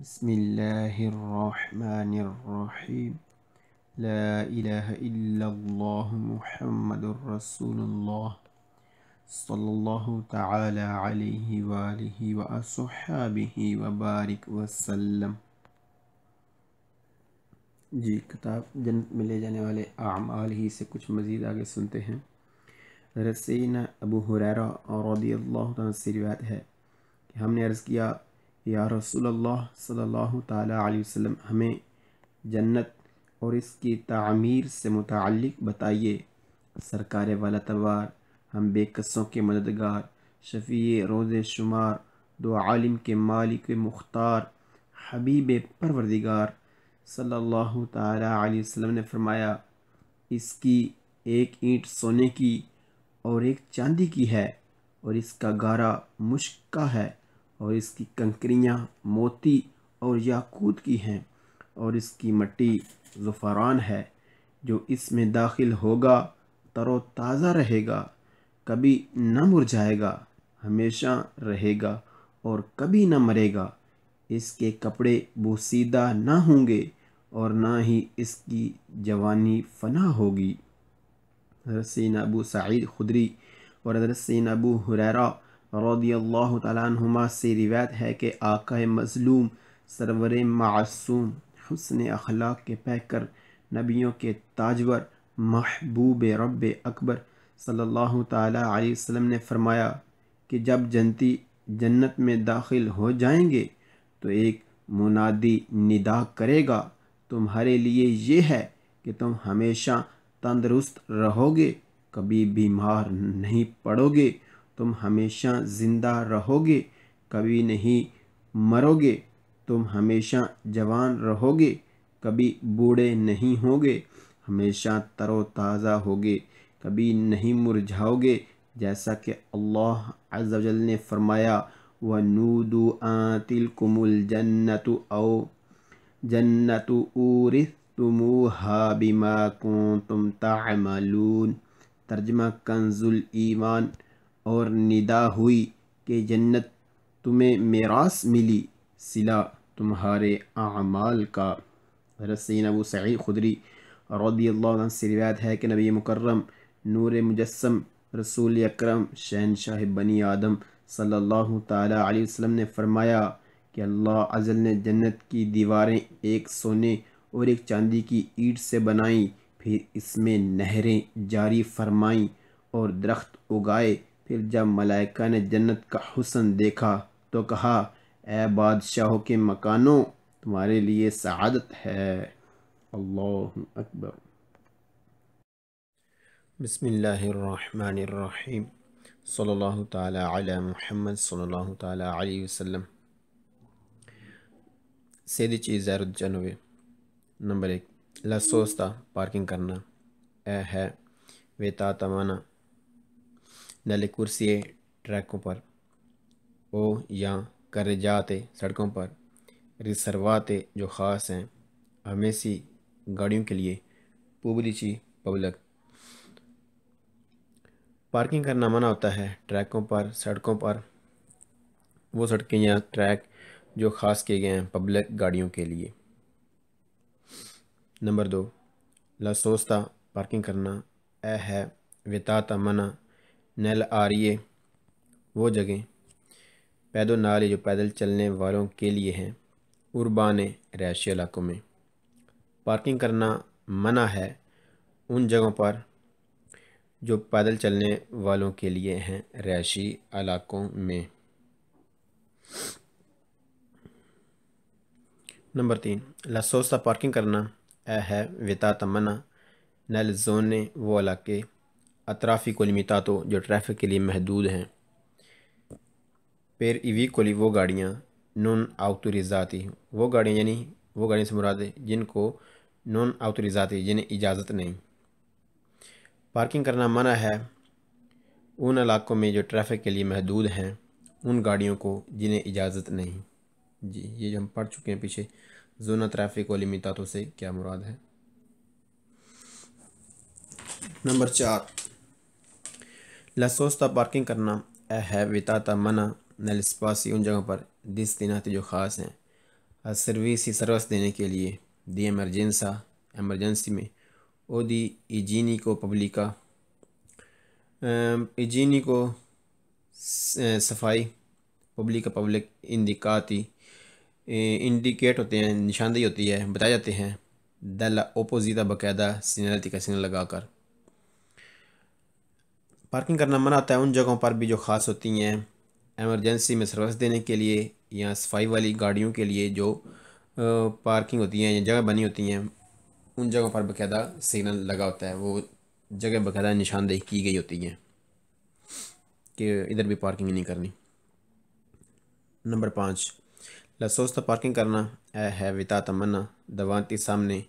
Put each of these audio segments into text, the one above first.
بسم الله الرحمن الرحيم لا إله إلا الله محمد رسول الله صلى الله تعالى عليه وآله وأصحابه وبارك وسلم جي كتاب جن ملے جانے والے أعمال ہی سے کچھ مزید آگے سنتے ہیں सुनते أبو हजरत सैन अबू हुररा और रदी अल्लाह से रिवायत یا رسول اللہ صلی اللہ تعالیٰ علیہ وسلم ہمیں جنت اور اس کی تعمیر سے متعلق بتائیے سرکار والا تلوار ہم بے قصوں کے مددگار شفیع روز شمار دو عالم کے مالک مختار حبیب پروردگار صلی اللہ تعالیٰ علیہ وسلم نے فرمایا اس کی ایک اینٹ سونے کی اور ایک چاندی کی ہے اور اس کا گارا مشک کا ہے اور اس کی کنکریاں موتی اور یاقوت کی ہیں اور اس کی مٹی ظفران ہے جو اس میں داخل ہوگا تر و تازہ رہے گا کبھی نہ جائے گا ہمیشہ رہے گا اور کبھی نہ مرے گا اس کے کپڑے بوسیدہ نہ ہوں گے اور نہ ہی اس کی جوانی فنا ہوگی حضرت سین ابو سعید خدری اور حضرت سین ابو حریرہ رضی اللہ تعالیٰ عنہما سے روایت ہے کہ آقا مظلوم سرور معصوم حسن اخلاق کے پیکر نبیوں کے تاجور محبوب رب اکبر صلی اللہ تعالیٰ علیہ وسلم نے فرمایا کہ جب جنتی جنت میں داخل ہو جائیں گے تو ایک منادی ندا کرے گا تمہارے لیے یہ ہے کہ تم ہمیشہ تندرست رہو گے کبھی بیمار نہیں پڑو گے تم ہمیشہ زندہ رہو گے کبھی نہیں مرو گے تم ہمیشہ جوان رہو گے کبھی بوڑھے نہیں ہو گے ہمیشہ تر و تازہ ہوگے کبھی نہیں مرجھاؤ گے جیسا کہ اللہ عز نے فرمایا و جل نے فرمایا وَنُودُ الجنت او جنت جَنَّةُ تم بِمَا كُنْتُمْ تَعْمَلُونَ تم ترجمہ کنز الوان اور ندا ہوئی کہ جنت تمہیں میراث ملی سلا تمہارے اعمال کا رسین ابو سعید خدری رضی اللہ عنہ سے روایت ہے کہ نبی مکرم نور مجسم رسول اکرم شہنشاہ بنی آدم صلی اللہ تعالیٰ علیہ وسلم نے فرمایا کہ اللہ عزل نے جنت کی دیواریں ایک سونے اور ایک چاندی کی اینٹ سے بنائیں پھر اس میں نہریں جاری فرمائیں اور درخت اگائے پھر جب ملائکہ نے جنت کا حسن دیکھا تو کہا اے بادشاہوں کے مکانوں تمہارے لیے سعادت ہے اللہ اکبر بسم اللہ الرحمن الرحیم صلی اللہ تعالی علی محمد صلی اللہ تعالی علیہ سیدھی چیز زیر چیزنوے نمبر ایک لسوستہ پارکنگ کرنا اے ہے ویتا تمانا نلے کرسیے ٹریکوں پر او یا کرے جاتے سڑکوں پر ریسرواتے جو خاص ہیں سی گاڑیوں کے لیے پوبلی چی پبلک پارکنگ کرنا منع ہوتا ہے ٹریکوں پر سڑکوں پر وہ سڑکیں یا ٹریک جو خاص کیے گئے ہیں پبلک گاڑیوں کے لیے نمبر دو لاسوستہ پارکنگ کرنا اے ہے وتا منع نیل آریے وہ جگہ پیدو نالے جو پیدل چلنے والوں کے لیے ہیں عربا نے علاقوں میں پارکنگ کرنا منع ہے ان جگہوں پر جو پیدل چلنے والوں کے لیے ہیں رہائشی علاقوں میں نمبر تین لہسوسا پارکنگ کرنا اے ہے وتا تمنا نل زونے وہ علاقے اطرافی علیمی جو ٹریفک کے لیے محدود ہیں پیر ایوی کو لی وہ گاڑیاں نون آوتوریزاتی ذاتی وہ گاڑیاں یعنی وہ گاڑیاں سے ہے جن کو نون آوتوریزاتی ذاتی جنہیں یعنی اجازت نہیں پارکنگ کرنا منع ہے ان علاقوں میں جو ٹریفک کے لیے محدود ہیں ان گاڑیوں کو جنہیں اجازت نہیں جی یہ جو ہم پڑھ چکے ہیں پیچھے زونہ ٹریفک و لیمیتاتوں سے کیا مراد ہے نمبر چار لہسوس تھا پارکنگ کرنا اے ہی وتاتا منع اسپاسی ان جگہوں پر دس دست جو خاص ہیں سرویسی سروس دینے کے لیے دی ایمرجنسا ایمرجنسی میں او دی ایجینی کو پبلکا ایجینی کو صفائی پبلیکا پبلک انکاتی انڈیکیٹ ہوتے ہیں نشاندہی ہوتی ہے بتائے جاتے ہیں دل اوپوزیتا باقاعدہ سینارتی کا سینل لگا کر پارکنگ کرنا منع ہوتا ہے ان جگہوں پر بھی جو خاص ہوتی ہیں ایمرجنسی میں سروس دینے کے لیے یا صفائی والی گاڑیوں کے لیے جو پارکنگ ہوتی ہیں یا جگہ بنی ہوتی ہیں ان جگہوں پر باقاعدہ سگنل لگا ہوتا ہے وہ جگہ باقاعدہ نشاندہی کی گئی ہوتی ہیں کہ ادھر بھی پارکنگ نہیں کرنی نمبر پانچ لسوستہ پارکنگ کرنا اے ہے وتا تمنا دوانتی سامنے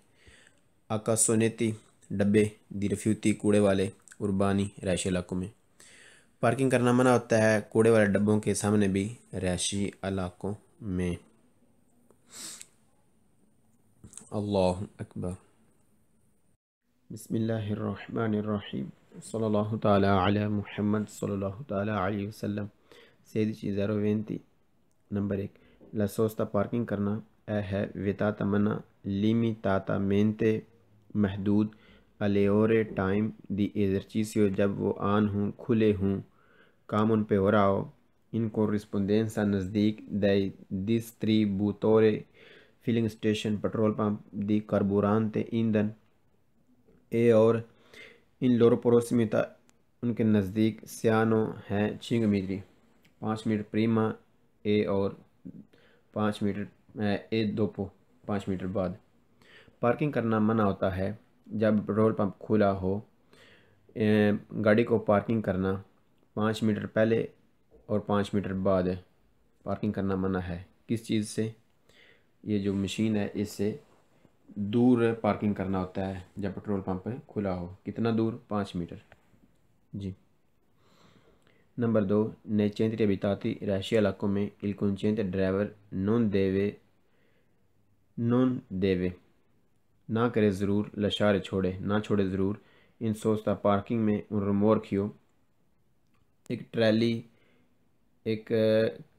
آکا سونیتی ڈبے دی رفیوتی کوڑے والے اربانی رہائشی علاقوں میں پارکنگ کرنا منع ہوتا ہے کوڑے والے ڈبوں کے سامنے بھی رہائشی علاقوں میں اللہ اکبر بسم اللہ الرحمن الرحیم صلی اللہ تعالیٰ علی محمد صلی اللہ تعالیٰ علیہ وسلم سید چیز اور نمبر ایک لسوستا پارکنگ کرنا اے ہے و تمنا لیمی تاتا مینتے محدود الیور ٹائم دی ایزرچیسیو جب وہ آن ہوں کھلے ہوں کام ان پہ ہو رہا ہو ان کو رسپندین نزدیک دی دے تری بوتورے فلنگ اسٹیشن پٹرول پمپ دی کربوران تے ایندھن اے اور ان لورو پڑوسی ان کے نزدیک سیانو ہیں چھنگ میری پانچ میٹر پریما اے اور پانچ میٹر اے دوپو پانچ میٹر بعد پارکنگ کرنا منع ہوتا ہے جب پٹرول پمپ کھلا ہو گاڑی کو پارکنگ کرنا پانچ میٹر پہلے اور پانچ میٹر بعد پارکنگ کرنا منع ہے کس چیز سے یہ جو مشین ہے اس سے دور پارکنگ کرنا ہوتا ہے جب پٹرول پمپ کھلا ہو کتنا دور پانچ میٹر جی نمبر دو نئے چینتی رہائشی علاقوں میں الکنچینت ڈرائیور نون دیوے نون دیوے نہ کرے ضرور لشارے چھوڑے نہ چھوڑے ضرور ان سوچتا پارکنگ میں ان رمور کیوں ایک ٹریلی ایک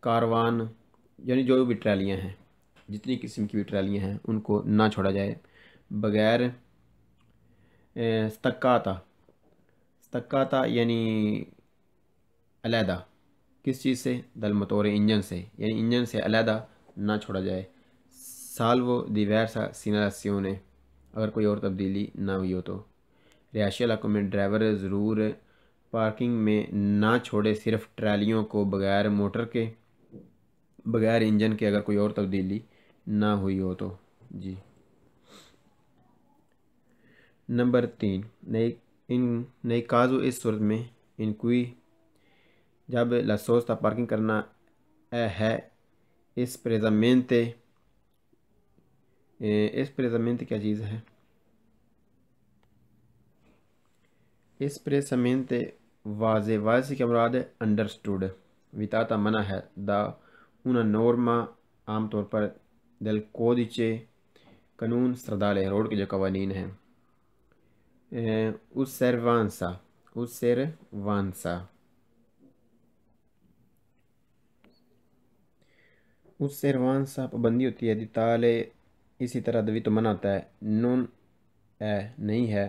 کاروان یعنی جو بھی ٹریلیاں ہیں جتنی قسم کی بھی ٹرالیاں ہیں ان کو نہ چھوڑا جائے بغیر ستکاتا ستکاتا یعنی علیحدہ کس چیز سے دل انجن سے یعنی انجن سے علیحدہ نہ چھوڑا جائے سالو دیویر سا سینہ رسیوں نے اگر کوئی اور تبدیلی نہ ہوئی ہو تو رہائشی علاقوں میں ڈرائیور ضرور پارکنگ میں نہ چھوڑے صرف ٹرالیوں کو بغیر موٹر کے بغیر انجن کے اگر کوئی اور تبدیلی نہ ہوئی ہو تو جی نمبر تین نئی ان نئی کاز و اس صورت میں ان کوئی جب لسوس تک پارکنگ کرنا ہے اس پریزامینتے تھے اس پر کیا چیز ہے اس پر واضح واضح کیا مراد ہے انڈرسٹوڈ وتا تا منا ہے دا اونا نورما عام طور پر دل کو قانون سردالے روڈ کے جو قوانین ہیں اس سیر وانسا اس سیر وانسا اس سیر وانسا پابندی ہوتی ہے اسی طرح دوی تو منع ہوتا ہے نون اے نہیں ہے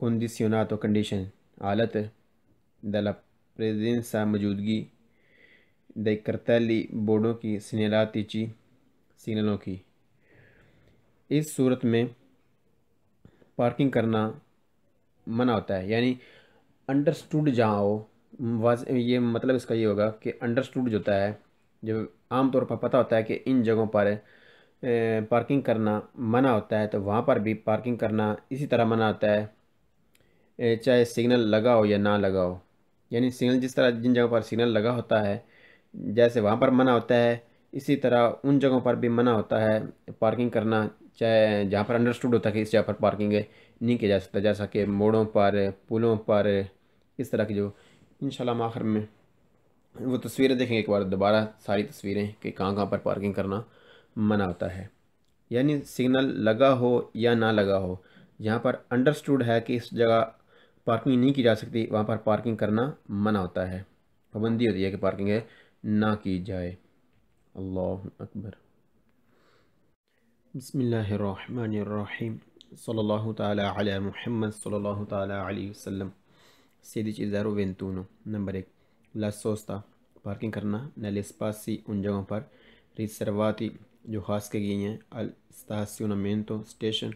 کنڈیسیونات و کنڈیشن حالت موجودگی کرتیلی بورڈوں کی چی سینلوں کی اس صورت میں پارکنگ کرنا منع ہوتا ہے یعنی انڈرسٹوڈ جہاں ہو یہ مطلب اس کا یہ ہوگا کہ انڈرسٹوڈ جو ہوتا ہے جب عام طور پر پتا ہوتا ہے کہ ان جگہوں پر پارکنگ کرنا منع ہوتا ہے تو وہاں پر بھی پارکنگ کرنا اسی طرح منع ہوتا ہے چاہے سگنل لگا ہو یا نہ لگا ہو یعنی سگنل جس طرح جن جگہوں پر سگنل لگا ہوتا ہے جیسے وہاں پر منع ہوتا ہے اسی طرح ان جگہوں پر بھی منع ہوتا ہے پارکنگ کرنا چاہے جہاں پر انڈرسٹوڈ ہوتا ہے کہ اس جگہ پر پارکنگ نہیں کیا جا سکتا جیسا کہ موڑوں پر پلوں پر اس طرح کی جو انشاءاللہ آخر میں وہ تصویریں دیکھیں ایک بار دوبارہ ساری تصویریں کہ کہاں کہاں پر پارکنگ کرنا منع ہوتا ہے یعنی سگنل لگا ہو یا نہ لگا ہو جہاں پر انڈرسٹوڈ ہے کہ اس جگہ پارکنگ نہیں کی جا سکتی وہاں پر پارکنگ کرنا منع ہوتا ہے پابندی ہوتی ہے کہ پارکنگ نہ کی جائے اللہ اکبر بسم اللہ الرحمن الرحیم صلی اللہ تعالی علی محمد صلی اللہ تعالی علیہ وسلم سیدی چیز و بینتون نمبر ایک لا سوستا پارکنگ کرنا لہسپا سی ان جگہوں پر ریسرواتی جو خاص کے گئی ہیں station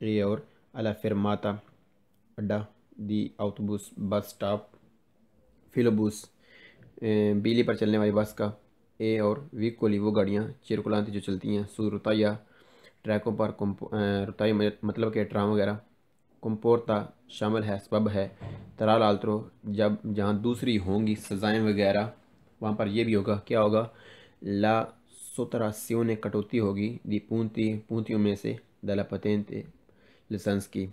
y ahora a la اور da فرماتا اڈہ دی آؤتھ بوس بس اسٹاپ فیلوبوس بیلی پر چلنے والی بس کا اے اور ویک کولی وہ گاڑیاں چیرکولانتی جو چلتی ہیں سو رتایا ٹریکوں پر رتائی مطلب کہ ٹرام وغیرہ کمپورتا شامل ہے سبب ہے ترال آلترو جب جہاں دوسری ہوں گی سزائیں وغیرہ وہاں پر یہ بھی ہوگا کیا ہوگا لا سو نے کٹوتی ہوگی دی پونتی پونتیوں میں سے دلا پتین لسنس کی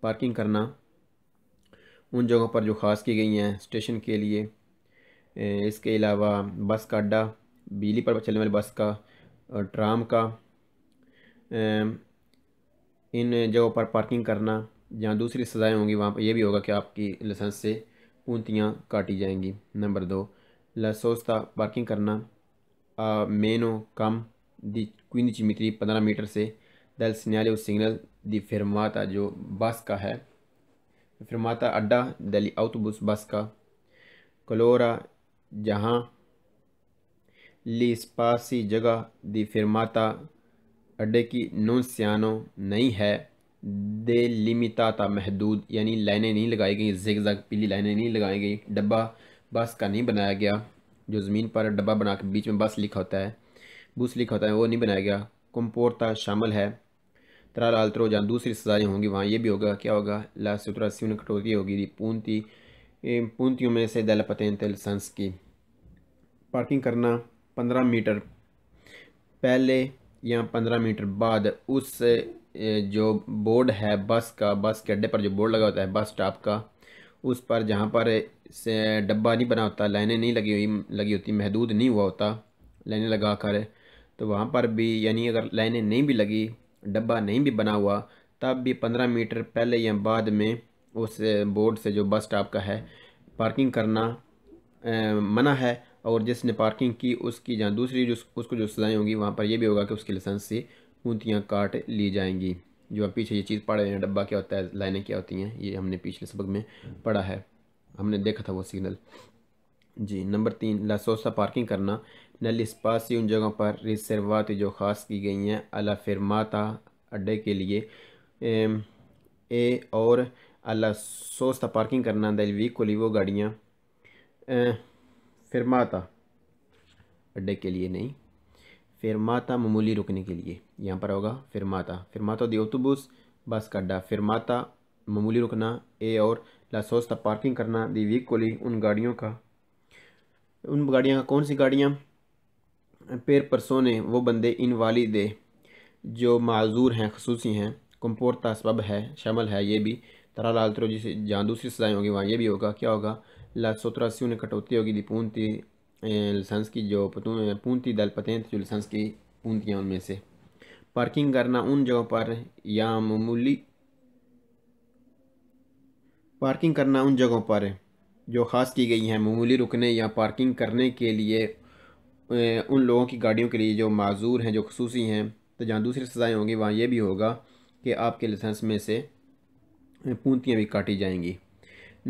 پارکنگ کرنا ان جگہوں پر جو خاص کی گئی ہیں اسٹیشن کے لیے اس کے علاوہ بس کا اڈا بجلی پر چلنے والی بس کا ٹرام کا ان جگہوں پر پارکنگ کرنا جہاں دوسری سزائیں ہوں گی وہاں پر یہ بھی ہوگا کہ آپ کی لسنس سے پونتیاں کاٹی جائیں گی نمبر دو لسوستہ پارکنگ کرنا مینو کم دی کو نیچی متری پندرہ میٹر سے دل سنیالو سگنل دی فرماتا جو بس کا ہے فرماتا اڈا دلی آؤٹ بس بس کا کلورا جہاں لاسی جگہ دی فرماتا اڈے کی نو سیانو نہیں ہے دلیمی تا تا محدود یعنی لائنیں نہیں لگائی گئیں زگ زگ پیلی لائنیں نہیں لگائی گئیں ڈبہ بس کا نہیں بنایا گیا جو زمین پر ڈبہ بنا کے بیچ میں بس لکھا ہوتا ہے بوس لکھا ہوتا ہے وہ نہیں بنایا گیا کمپورتا شامل ہے ترال آلترو جہاں دوسری سزائیں ہوں گی وہاں یہ بھی ہوگا کیا ہوگا لا سترہ سیون کٹوتی ہوگی پونتی پونتیوں میں سے پتین تیل سنس کی پارکنگ کرنا پندرہ میٹر پہلے یا پندرہ میٹر بعد اس جو بورڈ ہے بس کا بس کے اڈے پر جو بورڈ لگا ہوتا ہے بس ٹاپ کا اس پر جہاں پر سے ڈبہ نہیں بنا ہوتا لائنیں نہیں لگی ہوئی لگی ہوتی محدود نہیں ہوا ہوتا لائنیں لگا کر تو وہاں پر بھی یعنی اگر لائنیں نہیں بھی لگی ڈبہ نہیں بھی بنا ہوا تب بھی پندرہ میٹر پہلے یا بعد میں اس بورڈ سے جو بس اسٹاپ کا ہے پارکنگ کرنا منع ہے اور جس نے پارکنگ کی اس کی جہاں دوسری جو اس کو جو سزائیں ہوں گی وہاں پر یہ بھی ہوگا کہ اس کی لائسنس سے اونتیاں کاٹ لی جائیں گی جو پیچھے یہ چیز پڑھ رہے ہیں ڈبہ کیا ہوتا ہے لائنیں کیا ہوتی ہیں یہ ہم نے پیچھے سبق میں پڑھا ہے ہم نے دیکھا تھا وہ سگنل جی نمبر تین لاسوسا پارکنگ کرنا نل اس پاس ان جگہوں پر ریسروات جو خاص کی گئی ہیں اللہ فرماتا اڈے کے لیے اے اور اللہ سوستہ پارکنگ کرنا دل ویک کو وہ گاڑیاں فرماتا اڈے کے لیے نہیں فرماتا ممولی معمولی رکنے کے لیے یہاں پر ہوگا فرماتا فرماتا دی ماتا بوس بس کڈا فرماتا ممولی معمولی رکنا اے اور لاسوس تک پارکنگ کرنا دی ویک کو لی ان گاڑیوں کا ان گاڑیاں کا کون سی گاڑیاں پیر پرسونے وہ بندے ان والی دے جو معذور ہیں خصوصی ہیں کمپورتہ سبب ہے شمل ہے یہ بھی ترا لال ترو جسے جہاں دوسری سزائیں ہوگی وہاں یہ بھی ہوگا کیا ہوگا لاسو سیوں نے کٹوتی ہوگی دی پونتی لسنس کی جو پونتی دل پتیں تھیں جو لسنس کی پونتیاں ان میں سے پارکنگ کرنا ان جگہوں پر یا معمولی پارکنگ کرنا ان جگہوں پر جو خاص کی گئی ہیں معمولی رکنے یا پارکنگ کرنے کے لیے ان لوگوں کی گاڑیوں کے لیے جو معذور ہیں جو خصوصی ہیں تو جہاں دوسری سزائیں ہوں گی وہاں یہ بھی ہوگا کہ آپ کے لسنس میں سے پونتیاں بھی کاٹی جائیں گی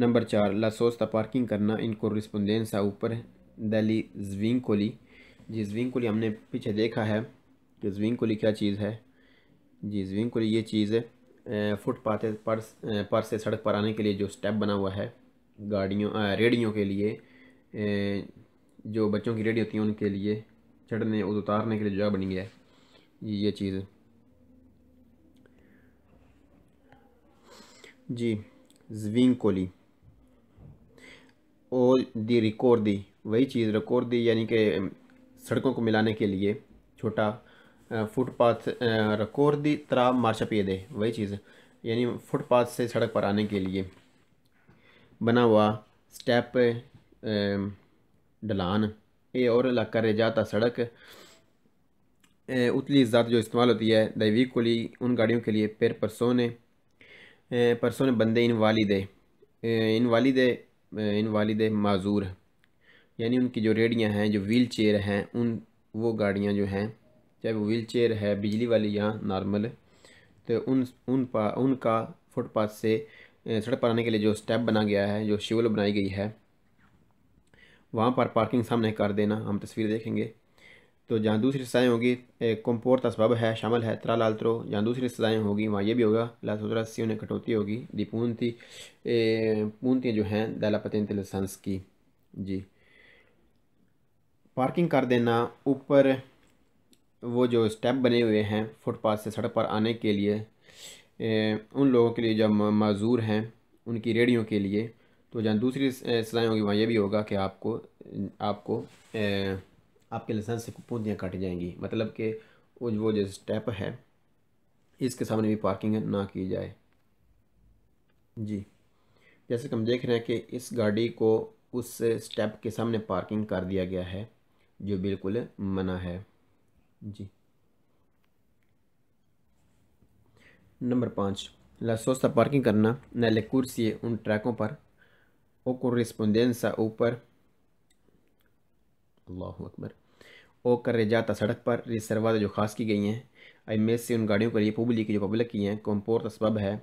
نمبر چار سوستا پارکنگ کرنا ان کو رسپندینسا اوپر دہلی زوینگ کولی جی زوینگ کولی ہم نے پیچھے دیکھا ہے کہ زوینگ کولی کیا چیز ہے جی زوینگ کولی یہ چیز ہے فٹ پاتے پر پر سے سڑک پر آنے کے لیے جو سٹیپ بنا ہوا ہے گاڑیوں ریڑھیوں کے لیے جو بچوں کی ریڑھی ہوتی ہیں ان کے لیے چڑھنے اور اتارنے کے لیے جگہ بنی گیا ہے یہ چیز جی زوینگ کولی اور دی ریکور دی وہی چیز ریکور دی یعنی کہ سڑکوں کو ملانے کے لیے چھوٹا فٹ پاتھ رکور دی ترا مارشا پیے دے وہی چیز یعنی فٹ پاتھ سے سڑک پر آنے کے لیے بنا ہوا سٹیپ ڈلان یہ اور علاقہ رہ جاتا سڑک اتلی ذات جو استعمال ہوتی ہے دیوی کولی ان گاڑیوں کے لیے پھر پرسوں پرسوں بندے ان والدے ان والدے ان والد معذور یعنی ان کی جو ریڈیاں ہیں جو ویل چیئر ہیں ان وہ گاڑیاں جو ہیں چاہے وہ ویل چیئر ہے بجلی والی یا نارمل تو ان ان پا ان کا فٹ پاتھ سے سڑک پر آنے کے لیے جو سٹیپ بنا گیا ہے جو شیول بنائی گئی ہے وہاں پر پارکنگ سامنے کر دینا ہم تصویر دیکھیں گے تو جہاں دوسری سزائیں ہوگی کمپور تسبب ہے شامل ہے ترا لال ترو جہاں دوسری سزائیں ہوگی وہاں یہ بھی ہوگا لاسوتر سی انہیں کٹوتی ہوگی دی پونتی پونتی جو ہیں دیلا پتین انتلسنس کی جی پارکنگ کر دینا اوپر وہ جو اسٹیپ بنے ہوئے ہیں فٹ پاتھ سے سڑک پر آنے کے لیے ان لوگوں کے لیے جو معذور ہیں ان کی ریڑھیوں کے لیے تو جہاں دوسری سزائیں ہوں گی وہاں یہ بھی ہوگا کہ آپ کو آپ کو آپ کے لسنس سے پونتیاں کٹ جائیں گی مطلب کہ وہ جو اسٹیپ ہے اس کے سامنے بھی پارکنگ نہ کی جائے جی جیسے کہ ہم دیکھ رہے ہیں کہ اس گاڑی کو اس اسٹیپ کے سامنے پارکنگ کر دیا گیا ہے جو بالکل منع ہے جی نمبر پانچ لہسوس کا پارکنگ کرنا نیلے کورسی ان ٹریکوں پر اوکر رسم سا اوپر اللہ اکبر اوکر ریجاتا سڑک پر ریسروازہ جو خاص کی گئی ہیں اے میز سے ان گاڑیوں کے لیے پوبلی کی جو پبلک کی ہیں کمپورت اسبب ہے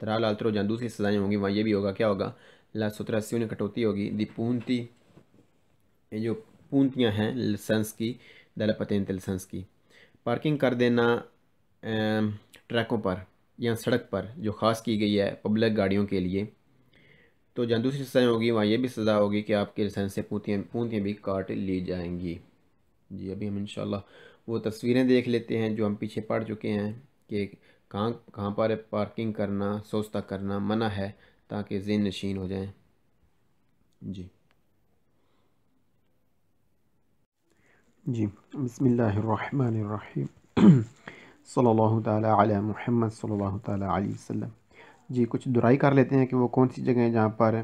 ترال آلترو جان جہاں دوسری سزائیں ہوں گی وہاں یہ بھی ہوگا کیا ہوگا سیونے کٹوتی ہوگی دی پونتی جو پونتیاں ہیں لسنس کی دلا فتحت لسنس کی پارکنگ کر دینا ٹریکوں پر یا سڑک پر جو خاص کی گئی ہے پبلک گاڑیوں کے لیے تو جہاں دوسری سزائیں ہوگی وہاں یہ بھی سزا ہوگی کہ آپ کے لسنسیں سے پونتیاں بھی کارٹ لی جائیں گی جی ابھی ہم انشاءاللہ وہ تصویریں دیکھ لیتے ہیں جو ہم پیچھے پڑ چکے ہیں کہ کہاں کہاں پر پارکنگ کرنا سوستہ کرنا منع ہے تاکہ ذہن نشین ہو جائیں جی جی بسم اللہ الرحمن الرحیم صلی اللہ تعالیٰ علیہ محمد صلی اللہ تعالیٰ علیہ وسلم جی کچھ درائی کر لیتے ہیں کہ وہ کون سی جگہ ہیں جہاں پر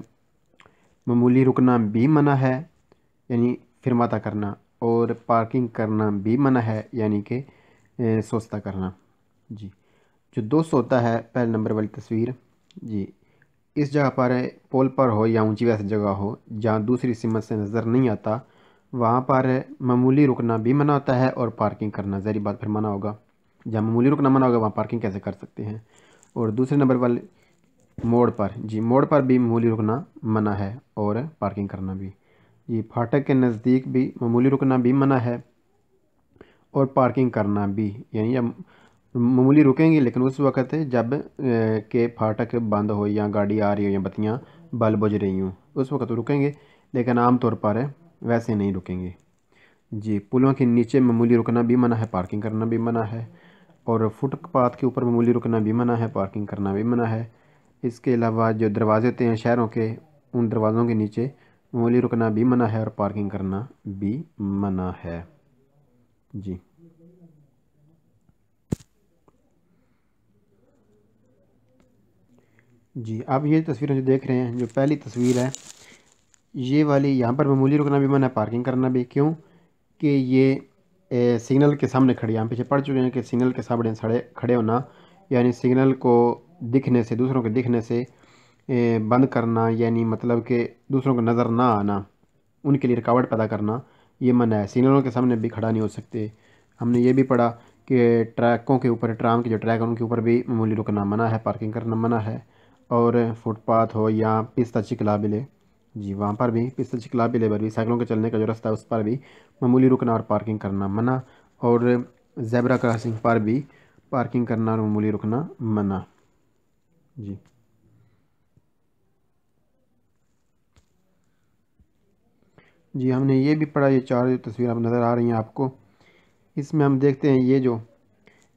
معمولی رکنا بھی منع ہے یعنی فرماتہ کرنا اور پارکنگ کرنا بھی منع ہے یعنی کہ سوستہ کرنا جی جو دوست ہوتا ہے پہلے نمبر والی تصویر جی اس جگہ پر پول پر ہو یا اونچی ویسی جگہ ہو جہاں دوسری سمت سے نظر نہیں آتا وہاں پر معمولی رکنا بھی منع ہوتا ہے اور پارکنگ کرنا ظاہری بات پھر منع ہوگا جہاں معمولی رکنا منع ہوگا وہاں پارکنگ کیسے کر سکتے ہیں اور دوسرے نمبر والے موڑ پر جی موڑ پر بھی معمولی رکنا منع ہے اور پارکنگ کرنا بھی جی پھاٹک کے نزدیک بھی معمولی رکنا بھی منع ہے اور پارکنگ کرنا بھی یعنی جب معمولی رکیں گے لیکن اس وقت جب کہ پھاٹک بند ہو یا گاڑی آ رہی ہو یا بتیاں بل بج رہی ہوں اس وقت رکیں گے لیکن عام طور پر ویسے نہیں رکیں گے جی پلوں کے نیچے معمولی رکنا بھی منع ہے پارکنگ کرنا بھی منع ہے اور فٹ پاتھ کے اوپر معمولی رکنا بھی منع ہے پارکنگ کرنا بھی منع ہے اس کے علاوہ جو دروازے تھے شہروں کے ان دروازوں کے نیچے معمولی رکنا بھی منع ہے اور پارکنگ کرنا بھی منع ہے جی جی آپ یہ تصویریں جو دیکھ رہے ہیں جو پہلی تصویر ہے یہ والی یہاں پر معمولی رکنا بھی منع ہے پارکنگ کرنا بھی کیوں کہ یہ سگنل کے سامنے کھڑی ہم پیچھے پڑ چکے ہیں کہ سگنل کے سامنے سڑے کھڑے ہونا یعنی سگنل کو دکھنے سے دوسروں کے دکھنے سے بند کرنا یعنی مطلب کہ دوسروں کو نظر نہ آنا ان کے لیے رکاوٹ پیدا کرنا یہ منع ہے سگنلوں کے سامنے بھی کھڑا نہیں ہو سکتے ہم نے یہ بھی پڑھا کہ ٹریکوں کے اوپر ٹرام کے جو ٹریک ان کے اوپر بھی معمولی رکنا منع ہے پارکنگ کرنا منع ہے اور فٹ پاتھ ہو یا اس چکلا چیلا بل جی وہاں پر بھی پستل چکلا بھی لیبر بھی سائیکلوں کے چلنے کا جو رستہ ہے اس پر بھی معمولی رکنا اور پارکنگ کرنا منع اور زیبرا کراسنگ پر بھی پارکنگ کرنا اور معمولی رکنا منع جی جی ہم نے یہ بھی پڑھا یہ چار جو تصویر آپ نظر آ رہی ہیں آپ کو اس میں ہم دیکھتے ہیں یہ جو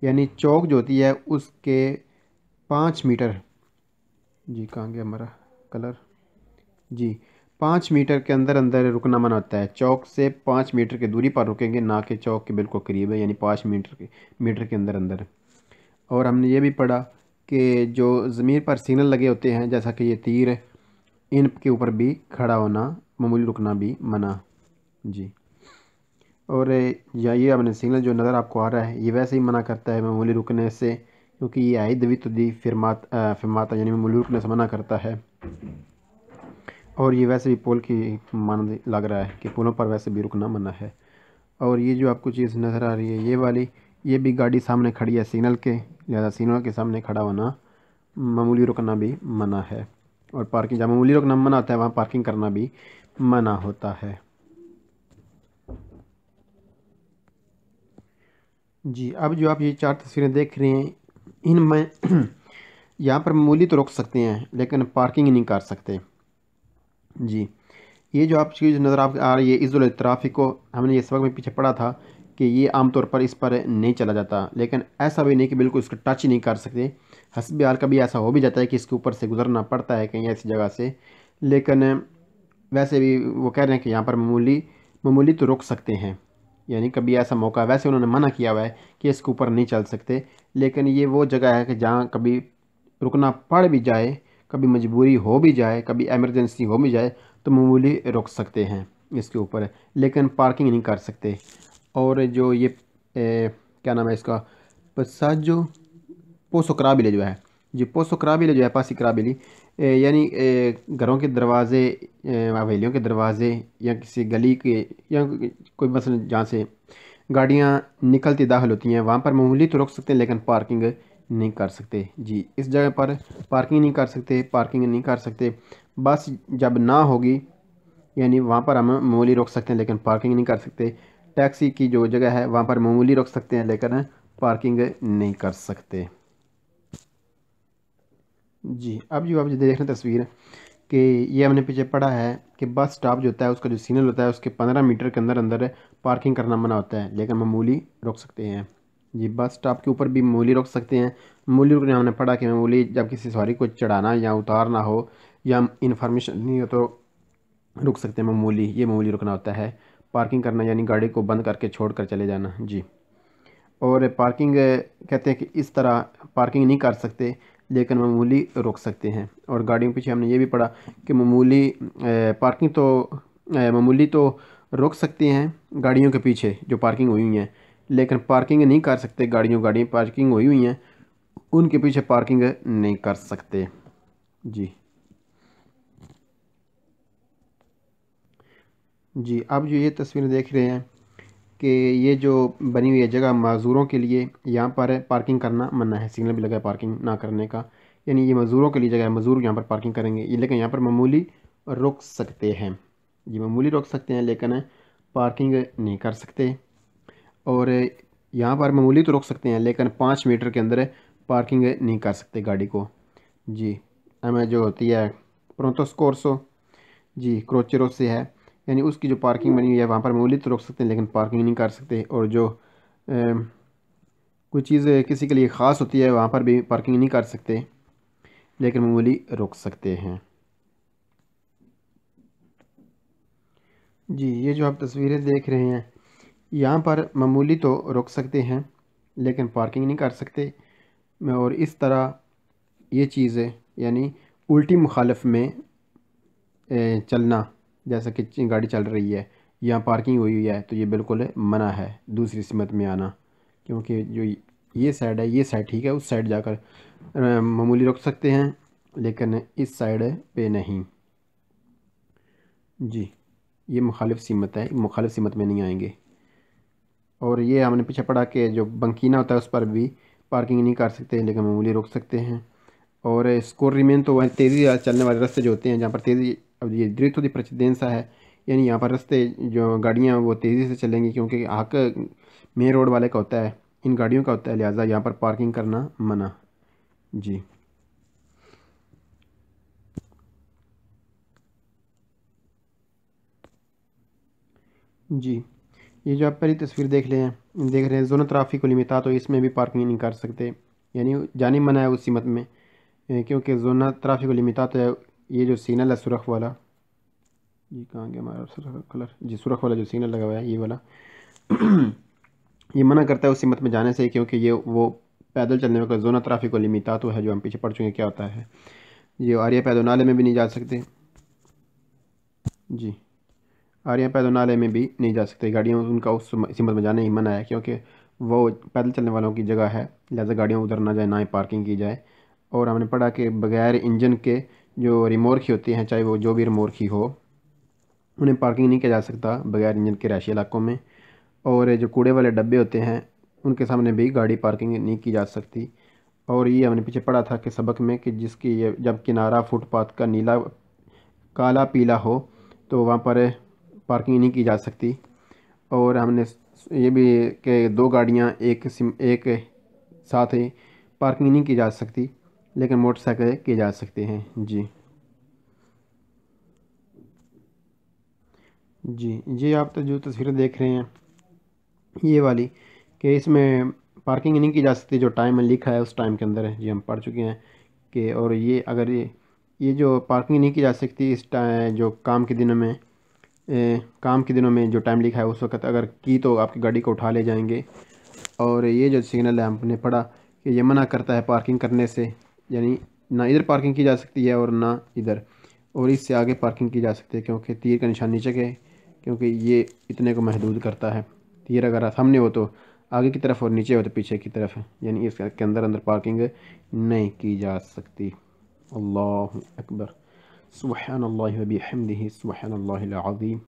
یعنی چوک جو ہوتی ہے اس کے پانچ میٹر جی کہاں گیا ہمارا کلر جی پانچ میٹر کے اندر اندر رکنا منع ہوتا ہے چوک سے پانچ میٹر کے دوری پر رکیں گے نہ کہ چوک کے بالکل قریب ہے یعنی پانچ میٹر کے میٹر کے اندر اندر اور ہم نے یہ بھی پڑھا کہ جو زمین پر سگنل لگے ہوتے ہیں جیسا کہ یہ تیر ان کے اوپر بھی کھڑا ہونا معمولی رکنا بھی منع جی اور یا یہ ہم نے سگنل جو نظر آپ کو آ رہا ہے یہ ویسے ہی منع کرتا ہے معمولی رکنے سے کیونکہ یہ آئی دوی تو دی فرمات فرماتا یعنی معمولی رکنے سے منع کرتا ہے اور یہ ویسے بھی پول کی مانند لگ رہا ہے کہ پولوں پر ویسے بھی رکنا منع ہے اور یہ جو آپ کو چیز نظر آ رہی ہے یہ والی یہ بھی گاڑی سامنے کھڑی ہے سینل کے لہٰذا سینل کے سامنے کھڑا ہونا معمولی رکنا بھی منع ہے اور پارکنگ جہاں معمولی رکنا منع ہوتا ہے وہاں پارکنگ کرنا بھی منع ہوتا ہے جی اب جو آپ یہ چار تصویریں دیکھ رہے ہیں ان میں یہاں پر معمولی تو رک سکتے ہیں لیکن پارکنگ نہیں کر سکتے جی یہ جو آپ چیز نظر آپ آ رہی ہے عز الاطرافی کو ہم نے اس وقت میں پیچھے پڑا تھا کہ یہ عام طور پر اس پر نہیں چلا جاتا لیکن ایسا بھی نہیں کہ بالکل اس کو ٹچ ہی نہیں کر سکتے حسب حال کبھی ایسا ہو بھی جاتا ہے کہ اس کے اوپر سے گزرنا پڑتا ہے کہیں ایسی جگہ سے لیکن ویسے بھی وہ کہہ رہے ہیں کہ یہاں پر معمولی معمولی تو رک سکتے ہیں یعنی کبھی ایسا موقع ہے ویسے انہوں نے منع کیا ہوا ہے کہ اس کے اوپر نہیں چل سکتے لیکن یہ وہ جگہ ہے کہ جہاں کبھی رکنا پڑ بھی جائے کبھی مجبوری ہو بھی جائے کبھی ایمرجنسی ہو بھی جائے تو معمولی رک سکتے ہیں اس کے اوپر لیکن پارکنگ نہیں کر سکتے اور جو یہ کیا نام ہے اس کا پساج جو پوسو کرابیلے جو ہے جی پوسو کرابیلے جو ہے پاسی کرابیلی یعنی گھروں کے دروازے اویلیوں کے دروازے یا کسی گلی کے یا کوئی مثلا جہاں سے گاڑیاں نکلتی داخل ہوتی ہیں وہاں پر معمولی تو رک سکتے ہیں لیکن پارکنگ نہیں کر سکتے جی اس جگہ پر پارکنگ نہیں کر سکتے پارکنگ نہیں کر سکتے بس جب نہ ہوگی یعنی وہاں پر ہم معمولی روک سکتے ہیں لیکن پارکنگ نہیں کر سکتے ٹیکسی کی جو جگہ ہے وہاں پر معمولی روک سکتے ہیں لیکن پارکنگ نہیں کر سکتے جی اب جو آپ دیکھ رہے ہیں تصویر کہ یہ ہم نے پیچھے پڑھا ہے کہ بس سٹاپ جو ہوتا ہے اس کا جو سینل ہوتا ہے اس کے پندرہ میٹر کے اندر اندر پارکنگ کرنا منع ہوتا ہے لیکن معمولی روک سکتے ہیں جی بس اسٹاپ کے اوپر بھی مولی روک سکتے ہیں مولی رکنے ہم نے پڑھا کہ معمولی جب کسی سواری کو چڑھانا یا اتارنا ہو یا انفارمیشن نہیں ہو تو رک سکتے ہیں معمولی یہ معمولی رکنا ہوتا ہے پارکنگ کرنا یعنی گاڑی کو بند کر کے چھوڑ کر چلے جانا جی اور پارکنگ کہتے ہیں کہ اس طرح پارکنگ نہیں کر سکتے لیکن معمولی روک سکتے ہیں اور گاڑیوں پیچھے ہم نے یہ بھی پڑھا کہ معمولی پارکنگ تو معمولی تو روک سکتے ہیں گاڑیوں کے پیچھے جو پارکنگ ہوئی ہیں لیکن پارکنگ نہیں کر سکتے گاڑیوں گاڑیوں پارکنگ ہوئی ہوئی ہیں ان کے پیچھے پارکنگ نہیں کر سکتے جی جی آپ جو یہ تصویر دیکھ رہے ہیں کہ یہ جو بنی ہوئی ہے جگہ معذوروں کے لیے یہاں پر پارکنگ کرنا منع ہے سگنل بھی لگا ہے پارکنگ نہ کرنے کا یعنی یہ مزدوروں کے لیے جگہ ہے مزدور یہاں پر پارکنگ کریں گے یہ لیکن یہاں پر معمولی رک سکتے ہیں جی معمولی روک سکتے ہیں لیکن پارکنگ نہیں کر سکتے اور یہاں پر معمولی تو روک سکتے ہیں لیکن پانچ میٹر کے اندر پارکنگ نہیں کر سکتے گاڑی کو جی ہمیں جو ہوتی ہے پرونتسکورسو جی سے ہے یعنی اس کی جو پارکنگ بنی ہوئی ہے وہاں پر معمولی تو روک سکتے ہیں لیکن پارکنگ نہیں کر سکتے اور جو کوئی چیز کسی کے لیے خاص ہوتی ہے وہاں پر بھی پارکنگ نہیں کر سکتے لیکن معمولی روک سکتے ہیں جی یہ جو آپ تصویریں دیکھ رہے ہیں یہاں پر معمولی تو رک سکتے ہیں لیکن پارکنگ نہیں کر سکتے اور اس طرح یہ چیز یعنی الٹی مخالف میں چلنا جیسا کہ گاڑی چل رہی ہے یہاں پارکنگ ہوئی ہوئی ہے تو یہ بالکل منع ہے دوسری سمت میں آنا کیونکہ جو یہ سائڈ ہے یہ سائڈ ٹھیک ہے اس سائڈ جا کر معمولی رک سکتے ہیں لیکن اس سائڈ پہ نہیں جی یہ مخالف سمت ہے مخالف سمت میں نہیں آئیں گے اور یہ ہم نے پیچھے پڑا کہ جو بنکینہ ہوتا ہے اس پر بھی پارکنگ نہیں کر سکتے لیکن معمولی روک سکتے ہیں اور اسکور ریمین تو وہ تیزی چلنے والے رستے جو ہوتے ہیں جہاں پر تیزی اب یہ دیکھتی دین سا ہے یعنی یہاں پر رستے جو گاڑیاں وہ تیزی سے چلیں گی کیونکہ حق مین روڈ والے کا ہوتا ہے ان گاڑیوں کا ہوتا ہے لہٰذا یہاں پر پارکنگ کرنا منع جی جی یہ جو آپ پہلی تصویر دیکھ لیں دیکھ رہے ہیں زون و ترافی کو لمیتا تو اس میں بھی پارکنگ نہیں کر سکتے یعنی جانی منع ہے اس سمت میں کیونکہ زون ترافیک کو لمیتات تو یہ جو سینل ہے سرخ والا جی کہاں گیا ہمارا سرخ کلر جی سرخ والا جو سینل لگا ہوا ہے یہ والا یہ منع کرتا ہے اس سمت میں جانے سے کیونکہ یہ وہ پیدل چلنے میں زون ترافیک کو لمیتا تو ہے جو ہم پیچھے پڑ چکے ہیں کیا ہوتا ہے جی، یہ آریہ پیدل نالے میں بھی نہیں جا سکتے جی اور یہاں پیدل نالے میں بھی نہیں جا سکتے گاڑیوں ان کا اس سمت میں جانے ہی منع ہے کیونکہ وہ پیدل چلنے والوں کی جگہ ہے لہٰذا گاڑیوں ادھر نہ جائیں نہ ہی پارکنگ کی جائے اور ہم نے پڑھا کہ بغیر انجن کے جو ریمورکھی ہوتی ہیں چاہے وہ جو بھی ریمورکھی ہو انہیں پارکنگ نہیں کیا جا سکتا بغیر انجن کے رہشی علاقوں میں اور جو کوڑے والے ڈبے ہوتے ہیں ان کے سامنے بھی گاڑی پارکنگ نہیں کی جا سکتی اور یہ ہم نے پیچھے پڑھا تھا کہ سبق میں کہ جس کی جب کنارہ فٹ پاتھ کا نیلا کالا پیلا ہو تو وہاں پر پارکنگ نہیں کی جا سکتی اور ہم نے یہ بھی کہ دو گاڑیاں ایک ایک ساتھ ہی پارکنگ نہیں کی جا سکتی لیکن موٹر سائیکل کی جا سکتے ہیں جی جی جی آپ تو جو تصویریں دیکھ رہے ہیں یہ والی کہ اس میں پارکنگ نہیں کی جا سکتی جو ٹائم میں لکھا ہے اس ٹائم کے اندر ہے جی ہم پڑھ چکے ہیں کہ اور یہ اگر یہ یہ جو پارکنگ نہیں کی جا سکتی اس جو کام کے دنوں میں کام کے دنوں میں جو ٹائم لکھا ہے اس وقت اگر کی تو آپ کی گاڑی کو اٹھا لے جائیں گے اور یہ جو سگنل ہے ہم نے پڑھا کہ یہ منع کرتا ہے پارکنگ کرنے سے یعنی نہ ادھر پارکنگ کی جا سکتی ہے اور نہ ادھر اور اس سے آگے پارکنگ کی جا سکتی ہے کیونکہ تیر کا نشان نیچے کے کیونکہ یہ اتنے کو محدود کرتا ہے تیر اگر ہم نے ہو تو آگے کی طرف اور نیچے ہو تو پیچھے کی طرف یعنی اس کے اندر اندر پارکنگ نہیں کی جا سکتی اللہ اکبر سبحان الله وبحمده سبحان الله العظيم